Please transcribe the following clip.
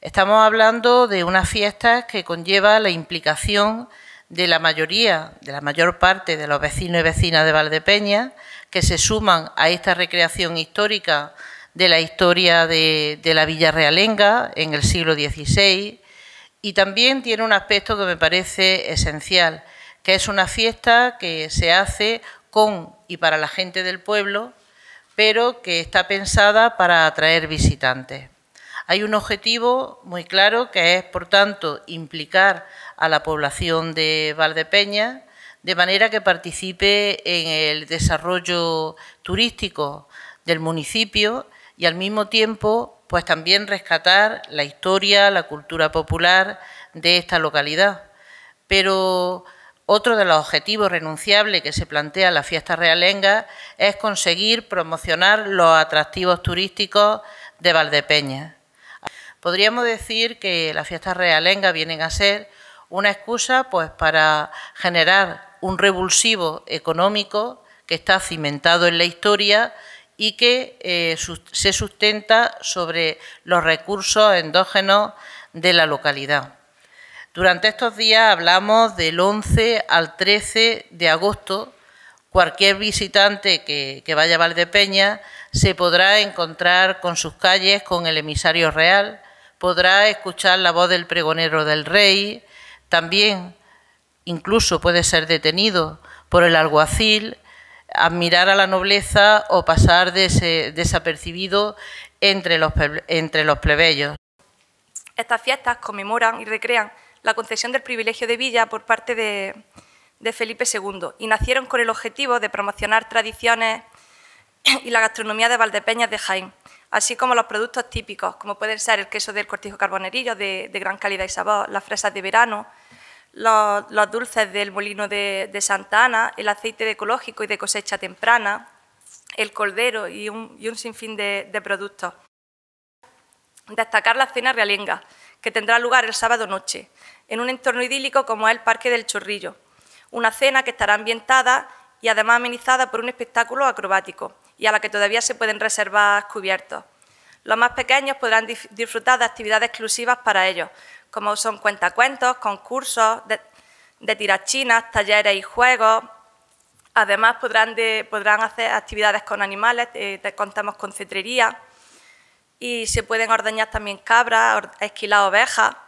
Estamos hablando de una fiesta que conlleva la implicación de la mayoría, de la mayor parte de los vecinos y vecinas de Valdepeña, que se suman a esta recreación histórica de la historia de, de la Villa Realenga en el siglo XVI, y también tiene un aspecto que me parece esencial, que es una fiesta que se hace con y para la gente del pueblo, pero que está pensada para atraer visitantes. Hay un objetivo muy claro que es, por tanto, implicar a la población de Valdepeña de manera que participe en el desarrollo turístico del municipio y al mismo tiempo pues también rescatar la historia, la cultura popular de esta localidad. Pero otro de los objetivos renunciables que se plantea la fiesta realenga es conseguir promocionar los atractivos turísticos de Valdepeña. Podríamos decir que las fiestas realengas vienen a ser una excusa pues, para generar un revulsivo económico que está cimentado en la historia y que eh, se sustenta sobre los recursos endógenos de la localidad. Durante estos días hablamos del 11 al 13 de agosto. Cualquier visitante que vaya a Valdepeña se podrá encontrar con sus calles, con el emisario real, podrá escuchar la voz del pregonero del rey, también incluso puede ser detenido por el alguacil, admirar a la nobleza o pasar desapercibido entre los, entre los plebeyos. Estas fiestas conmemoran y recrean la concesión del privilegio de villa por parte de, de Felipe II y nacieron con el objetivo de promocionar tradiciones y la gastronomía de Valdepeñas de Jaén, así como los productos típicos, como pueden ser el queso del cortijo carbonerillo de, gran calidad y sabor, las fresas de verano, los, dulces del molino de, Santa Ana, el aceite de ecológico y de cosecha temprana, el cordero y un, sinfín de, de productos. Destacar la cena realenga, que tendrá lugar el sábado noche, en un entorno idílico como es el Parque del Chorrillo. Una cena que estará ambientada y además amenizada por un espectáculo acrobático y a la que todavía se pueden reservar cubiertos. Los más pequeños podrán disfrutar de actividades exclusivas para ellos, como son cuentacuentos, concursos de, tirachinas, talleres y juegos. Además, podrán, hacer actividades con animales, eh, te contamos con cetrería, y se pueden ordeñar también cabras, esquilar ovejas.